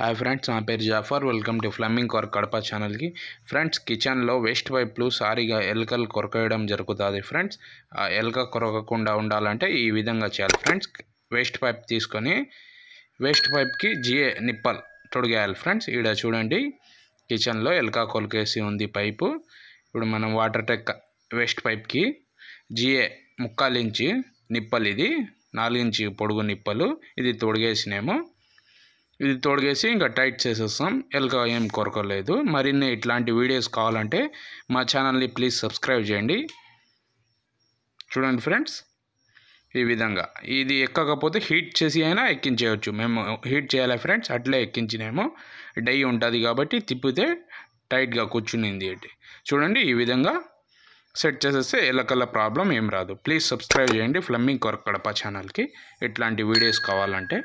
hi friends నా పేరు Jafar welcome to plumbing car Kadapa ఛానల్కి ఫ్రెండ్స్ కిచెన్లో వేస్ట్ పైప్లు సారీగా ఎలకలు కొరకేయడం జరుగుతుంది ఫ్రెండ్స్ ఎలక కొరకకుండా ఉండాలంటే ఈ విధంగా చేయాలి ఫ్రెండ్స్ వేస్ట్ పైప్ తీసుకొని వేస్ట్ పైప్కి జిఏ నిప్పల్ తొడిగేయాలి ఫ్రెండ్స్ ఇక్కడ చూడండి కిచెన్లో ఎలక కొలకేసి ఉంది పైపు ఇప్పుడు మనం వాటర్ టెక్ వేస్ట్ పైప్కి జిఏ ముక్కాలించి నిప్పలు ఇది నాలుగించి పొడుగు నిప్పలు ఇది తొడిగేసినేమో ఇది తోడుగేసి ఇంకా టైట్ చేసేస్తాం ఎలక ఏం కొరకలేదు మరిన్ని ఇట్లాంటి వీడియోస్ కావాలంటే మా ఛానల్ని ప్లీజ్ సబ్స్క్రైబ్ చేయండి చూడండి ఫ్రెండ్స్ ఈ విధంగా ఇది ఎక్కకపోతే హీట్ చేసి అయినా ఎక్కించేయచ్చు మేము హీట్ చేయాలి ఫ్రెండ్స్ అట్లే ఎక్కించినేమో డై ఉంటుంది కాబట్టి తిప్పితే టైట్గా కూర్చునింది ఏంటి చూడండి ఈ విధంగా సెట్ చేసేస్తే ఎలకల ప్రాబ్లం ఏం రాదు ప్లీజ్ సబ్స్క్రైబ్ చేయండి ఫ్లమ్మింగ్ కొరకడప ఛానల్కి ఇట్లాంటి వీడియోస్ కావాలంటే